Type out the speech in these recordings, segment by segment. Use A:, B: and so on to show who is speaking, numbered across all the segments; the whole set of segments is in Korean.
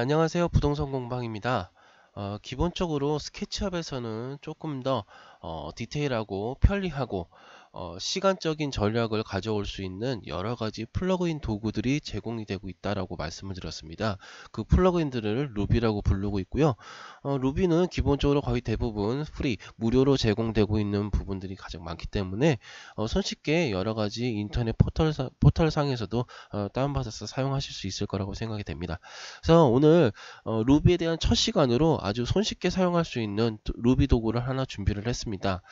A: 안녕하세요. 부동산 공방입니다. 어, 기본적으로 스케치업에서는 조금 더 어, 디테일하고 편리하고 어, 시간적인 전략을 가져올 수 있는 여러 가지 플러그인 도구들이 제공이 되고 있다라고 말씀을 드렸습니다. 그 플러그인들을 루비라고 부르고 있고요. 어, 루비는 기본적으로 거의 대부분 프리 무료로 제공되고 있는 부분들이 가장 많기 때문에 어, 손쉽게 여러 가지 인터넷 포털 포털 상에서도 어, 다운받아서 사용하실 수 있을 거라고 생각이 됩니다. 그래서 오늘 어, 루비에 대한 첫 시간으로 아주 손쉽게 사용할 수 있는 루비 도구를 하나 준비를 했습니다.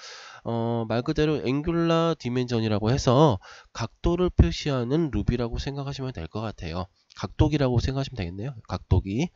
A: 어, 말 그대로 앵귤러 스러 디멘전이라고 해서 각도를 표시하는 루비라고 생각하시면 될 것 같아요. 각도기라고 생각하시면 되겠네요. 각도기.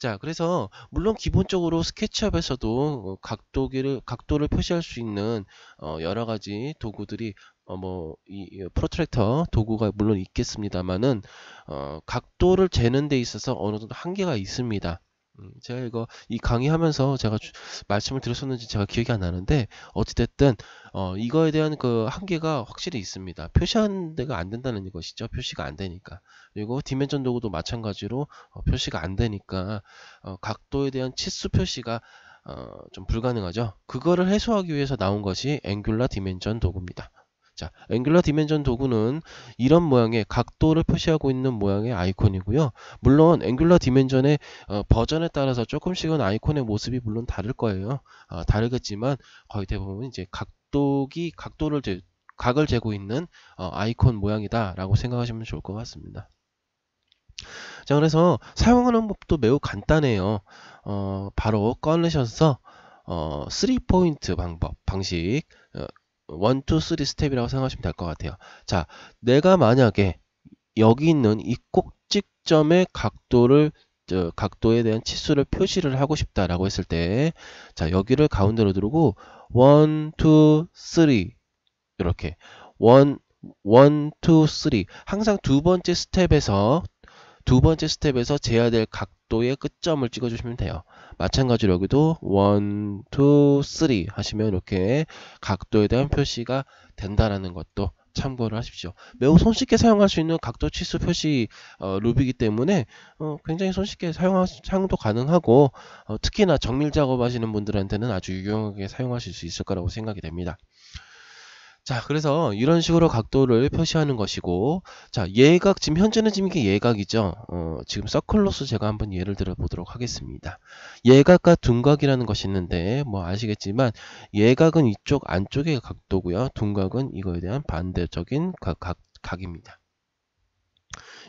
A: 자, 그래서 물론 기본적으로 스케치업에서도 각도기를 각도를 표시할 수 있는 어, 여러 가지 도구들이 어, 뭐이 프로트랙터 도구가 물론 있겠습니다만은 어, 각도를 재는 데 있어서 어느 정도 한계가 있습니다. 음, 제가 이거 이 강의하면서 제가 주, 말씀을 드렸었는지 제가 기억이 안 나는데 어찌됐든 어, 이거에 대한 그 한계가 확실히 있습니다. 표시한 데가 안 된다는 것이죠. 표시가 안 되니까 그리고 디멘전 도구도 마찬가지로 어, 표시가 안 되니까 어, 각도에 대한 치수 표시가 어, 좀 불가능하죠. 그거를 해소하기 위해서 나온 것이 앵귤라 디멘전 도구입니다. 자, 앵글러 디멘전 도구는 이런 모양의 각도를 표시하고 있는 모양의 아이콘이고요. 물론 앵글러 디멘전의 어, 버전에 따라서 조금씩은 아이콘의 모습이 물론 다를 거예요. 어, 다르겠지만 거의 대부분 이제 각도기 각도를 제, 각을 재고 있는 어, 아이콘 모양이다라고 생각하시면 좋을 것 같습니다. 자, 그래서 사용하는 법도 매우 간단해요. 어, 바로 꺼내셔서 어, 3포인트 방법, 방식, 어, 원, 투, 쓰리 스텝이라고 생각하시면 될 것 같아요. 자, 내가 만약에 여기 있는 이 꼭지점의 각도를 각도에 대한 치수를 표시를 하고 싶다라고 했을 때, 자, 여기를 가운데로 두르고 원, 투, 쓰리. 이렇게. 원, 원, 투, 쓰리. 항상 두 번째 스텝에서, 두 번째 스텝에서 재야 될 각, 각도의 끝점을 찍어주시면 돼요. 마찬가지로 여기도 1, 2, 3 하시면 이렇게 각도에 대한 표시가 된다라는 것도 참고를 하십시오. 매우 손쉽게 사용할 수 있는 각도 치수 표시 어, 룹이기 때문에 어, 굉장히 손쉽게 사용 사용도 가능하고 어, 특히나 정밀 작업하시는 분들한테는 아주 유용하게 사용하실 수 있을 거라고 생각이 됩니다. 자, 그래서 이런 식으로 각도를 표시하는 것이고, 자, 예각, 지금 현재는 지금 이게 예각이죠. 어, 지금 서클로서 제가 한번 예를 들어 보도록 하겠습니다. 예각과 둔각이라는 것이 있는데, 뭐 아시겠지만, 예각은 이쪽 안쪽의 각도고요. 둔각은 이거에 대한 반대적인 각, 각, 각입니다.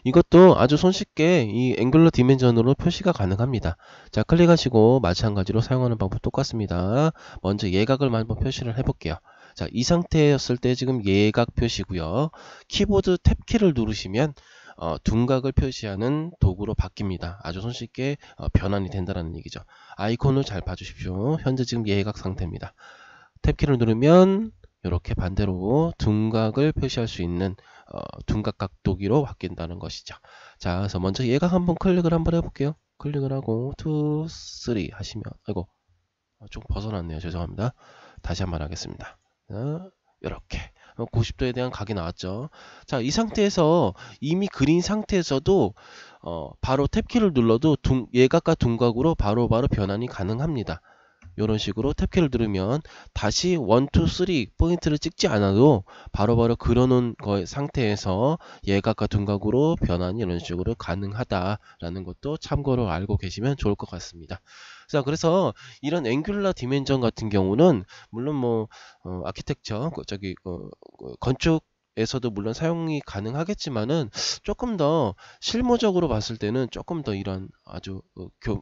A: 이것도 아주 손쉽게 이 앵글러 디멘전으로 표시가 가능합니다. 자 클릭하시고 마찬가지로 사용하는 방법 똑같습니다. 먼저 예각을 한번 표시를 해볼게요. 자, 이 상태였을 때 지금 예각 표시고요. 키보드 탭키를 누르시면 어, 둔각을 표시하는 도구로 바뀝니다. 아주 손쉽게 어, 변환이 된다는 얘기죠. 아이콘을 잘 봐주십시오. 현재 지금 예각 상태입니다. 탭키를 누르면 이렇게 반대로 둔각을 표시할 수 있는 어, 둔각 각도기로 바뀐다는 것이죠. 자, 그래서 먼저 예각 한번 클릭을 한번 해볼게요. 클릭을 하고 2, 3 하시면 아이고 어, 좀 벗어났네요. 죄송합니다. 다시 한번 하겠습니다. 이렇게 어? 90도에 어, 대한 각이 나왔죠. 자, 이 상태에서 이미 그린 상태에서도 어, 바로 탭키를 눌러도 둔, 예각과 둔각으로 바로바로 바로 변환이 가능합니다. 이런 식으로 탭키를 누르면 다시 1, 2, 3 포인트를 찍지 않아도 바로바로 바로 그려놓은 거의 상태에서 예각과 둔각으로 변환이 이런 식으로 가능하다라는 것도 참고로 알고 계시면 좋을 것 같습니다. 자 그래서 이런 앵귤러 디멘전 같은 경우는 물론 뭐 어, 아키텍처 그 저기 어, 그 건축 에서도 물론 사용이 가능하겠지만은 조금 더 실무적으로 봤을 때는 조금 더 이런 아주 어, 교,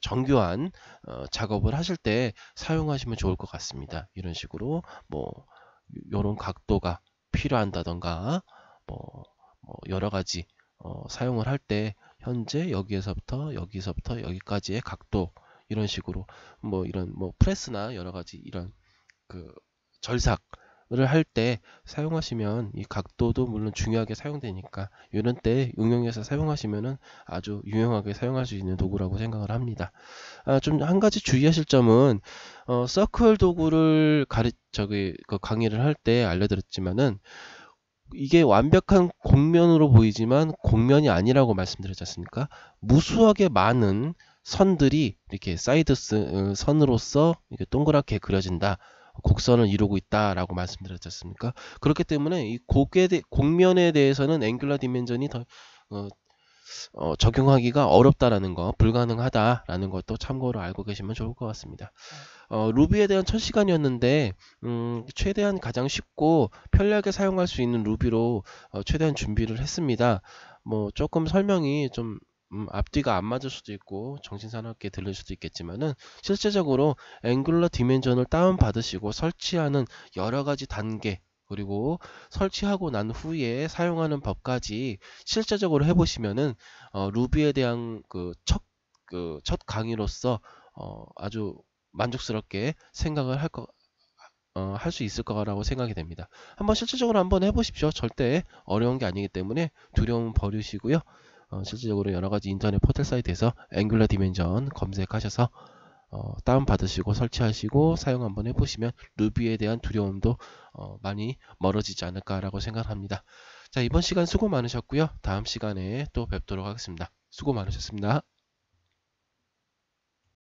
A: 정교한 어, 작업을 하실 때 사용하시면 좋을 것 같습니다. 이런 식으로 뭐요런 각도가 필요한다던가 뭐, 뭐 여러 가지 어, 사용을 할 때 현재 여기에서부터 여기서부터 여기까지의 각도 이런 식으로 뭐 이런 뭐 프레스나 여러 가지 이런 그 절삭 를할때 사용하시면 이 각도도 물론 중요하게 사용되니까 이런 때 응용해서 사용하시면은 아주 유용하게 사용할 수 있는 도구라고 생각을 합니다. 아, 좀 한 가지 주의하실 점은 어, 서클 도구를 가르 저기 그 강의를 할 때 알려드렸지만은 이게 완벽한 곡면으로 보이지만 곡면이 아니라고 말씀드렸지 않습니까? 무수하게 많은 선들이 이렇게 사이드 어, 선으로서 이렇게 동그랗게 그려진다. 곡선을 이루고 있다라고 말씀드렸지 않습니까? 그렇기 때문에 이 곡에 대, 곡면에 대해서는 앵귤러 디멘전이 더 어, 어, 적용하기가 어렵다라는 거, 불가능하다라는 것도 참고로 알고 계시면 좋을 것 같습니다. 어, 루비에 대한 첫 시간이었는데 음, 최대한 가장 쉽고 편리하게 사용할 수 있는 루비로 어, 최대한 준비를 했습니다. 뭐 조금 설명이 좀 음, 앞뒤가 안 맞을 수도 있고 정신산업계 들릴 수도 있겠지만은 실제적으로 앵글러 디멘전을 다운 받으시고 설치하는 여러 가지 단계 그리고 설치하고 난 후에 사용하는 법까지 실제적으로 해보시면은 어, 루비에 대한 그첫그첫 그 첫 강의로서 어, 아주 만족스럽게 생각을 할 것, 어, 할 수 있을 거라고 생각이 됩니다. 한번 실질적으로 한번 해보십시오. 절대 어려운 게 아니기 때문에 두려움 버리시고요. 어, 실질적으로 여러 가지 인터넷 포털 사이트에서 앵글러 디멘전 검색하셔서 어, 다운 받으시고 설치하시고 사용 한번 해보시면 루비에 대한 두려움도 어, 많이 멀어지지 않을까라고 생각합니다. 자 이번 시간 수고 많으셨고요. 다음 시간에 또 뵙도록 하겠습니다. 수고 많으셨습니다.